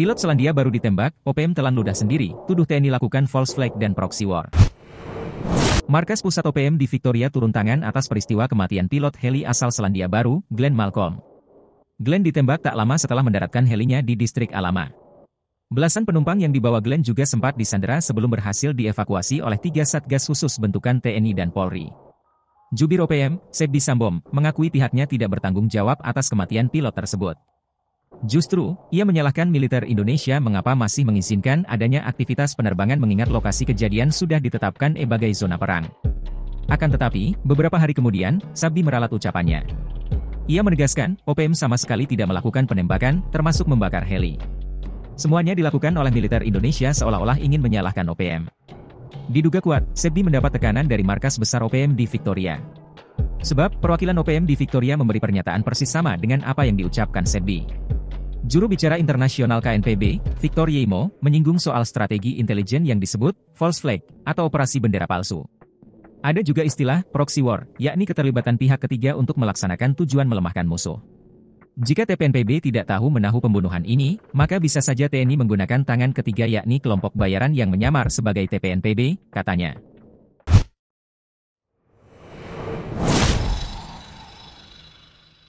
Pilot Selandia baru ditembak, OPM telan ludah sendiri, tuduh TNI lakukan false flag dan proxy war. Markas pusat OPM di Victoria turun tangan atas peristiwa kematian pilot heli asal Selandia Baru, Glenn Malcolm. Glenn ditembak tak lama setelah mendaratkan helinya di distrik Alama. Belasan penumpang yang dibawa Glenn juga sempat disandera sebelum berhasil dievakuasi oleh tiga satgas khusus bentukan TNI dan Polri. Jubir OPM, Sebdi Sambom, mengakui pihaknya tidak bertanggung jawab atas kematian pilot tersebut. Justru, ia menyalahkan militer Indonesia mengapa masih mengizinkan adanya aktivitas penerbangan mengingat lokasi kejadian sudah ditetapkan sebagai zona perang. Akan tetapi, beberapa hari kemudian, Sabdi meralat ucapannya. Ia menegaskan, OPM sama sekali tidak melakukan penembakan, termasuk membakar heli. Semuanya dilakukan oleh militer Indonesia seolah-olah ingin menyalahkan OPM. Diduga kuat, Sebi mendapat tekanan dari markas besar OPM di Victoria. Sebab, perwakilan OPM di Victoria memberi pernyataan persis sama dengan apa yang diucapkan Sebi. Juru bicara internasional KNPB, Victor Yemo, menyinggung soal strategi intelijen yang disebut false flag atau operasi bendera palsu. Ada juga istilah proxy war, yakni keterlibatan pihak ketiga untuk melaksanakan tujuan melemahkan musuh. Jika TPNPB tidak tahu menahu pembunuhan ini, maka bisa saja TNI menggunakan tangan ketiga yakni kelompok bayaran yang menyamar sebagai TPNPB, katanya.